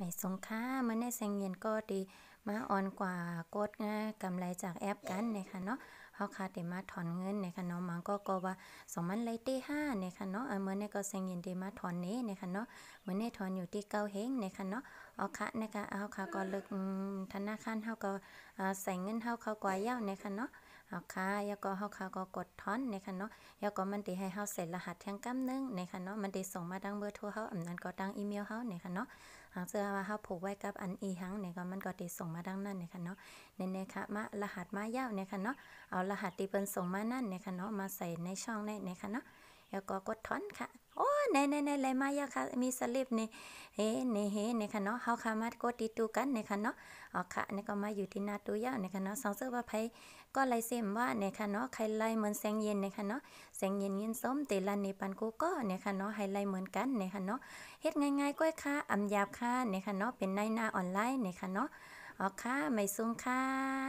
ในสงค่าเมืนอในแสงเยินก็ดีมาอ่อนกว่าโกดง่ายกำไรจากแอปกันนะคะเนาะเขาคาเดมาถอนเงินนะคะเนาะมันก็กว่าสองมันไลเต้ห้านยคะเนาะเมื่อในก็แสงเยินเดมาถอนนี้นยคะเนาะเมื่อในถอนอยู่ที่เก้าเฮงนยคะเนาะเอาค่ะนะคะเอาค่ะก็เลิกธนาคารเขาก็ใส่เงินเขาเขากว่าเย้านยคะเนาะเฮาค่ะ้วก็เฮาค่ะก็กดทอนนะคะเนาะ แล้วก็มันตีให้เฮาเสร็จรหัสแทงกำนึงนะคะเนาะ มันตีส่งมาดังเบอร์โทรเฮาอำนั้นก็ดังอีเมลเฮานะคะเนาะหางเสื้อว่าเฮาผูกไว้กับอันอีหังเนี่ยก็มันก็ตีส่งมาดังนั้นนะคะเนาะเน่ๆค่ะมารหัสมายาวนะคะเนาะ เอารหัสที่เปิ้นส่งมานั่นนะคะเนาะ มาใส่ในช่องในนะคะเนาะแล้วก็กดถอนค่ะ โอ้ในในในไหนมายาค่ะมีสลิปนี่เฮ้นี่เฮ้นี่ค่ะเนาะเฮาคามากดติดตูกันนี่ค่ะเนาะอ๋อค่ะนี่ก็มาอยู่ที่หน้าตู้ยานี่ค่ะเนาะสองเสื้อว่าไ่ก็ไลเซมว่านี่ค่ะเนาะใครไลเหมือนแสงเย็นนี่ค่ะเนาะแสงเย็นเย็นส้มเตลันนปันกูก็นี่ค่ะเนาะไฮไลเหมือนกันนี่ค่ะเนาะเฮ็ดง่าย ๆ ก้อยค่ะอัมยาบค่ะนี่ค่ะเนาะเป็นในหน้าออนไลน์นี่ค่ะเนาะอ๋อค่ะไม่สูงค่ะ